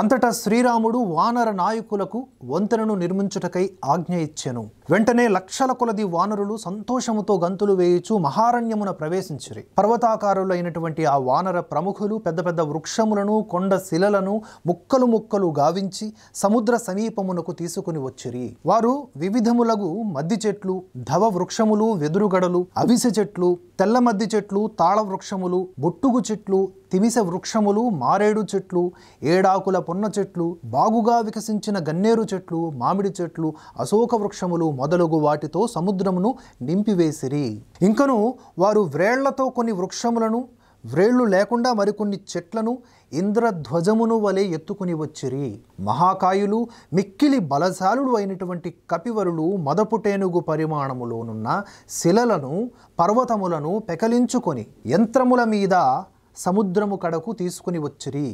అంతటా శ్రీరాముడు వానర నాయకులకు వంతెనను నిర్మించుటకై ఆజ్ఞ ఇచ్చెను వెంటనే లక్షల కొలది వానరులు సంతోషముతో గంతులు వేయుచు మహారణ్యమున ప్రవేశించిరి పర్వతాకారులైనటువంటి ఆ వానర ప్రముఖులు పెద్ద పెద్ద వృక్షములను కొండ శిలలను ముక్కలు ముక్కలు గావించి సముద్ర సమీపమునకు తీసుకుని వచ్చిరి వారు వివిధములగు మద్ది చెట్లు ధవ వృక్షములు వెదురుగడలు అవిసె చెట్లు తెల్ల మద్ది చెట్లు తాళ వృక్షములు బొట్టుగు చెట్లు తిమిస వృక్షములు మారేడు చెట్లు ఏడాకుల పొన్న చెట్లు బాగుగా వికసించిన గన్నేరు చెట్లు మామిడి చెట్లు అశోక వృక్షములు మొదలగు వాటితో సముద్రమును నింపివేసిరి ఇంకను వారు వ్రేళ్లతో కొన్ని వృక్షములను వ్రేళ్లు లేకుండా మరికొన్ని చెట్లను ఇంద్రధ్వజమును వలె ఎత్తుకుని వచ్చిరి మహాకాయులు మిక్కిలి బలశాలుడు అయినటువంటి కపివరులు మదపుటేనుగు పరిమాణములోనున్న శిలలను పర్వతములను పెకలించుకొని యంత్రముల మీద సముద్రము కడకు తీసుకుని వచ్చిరి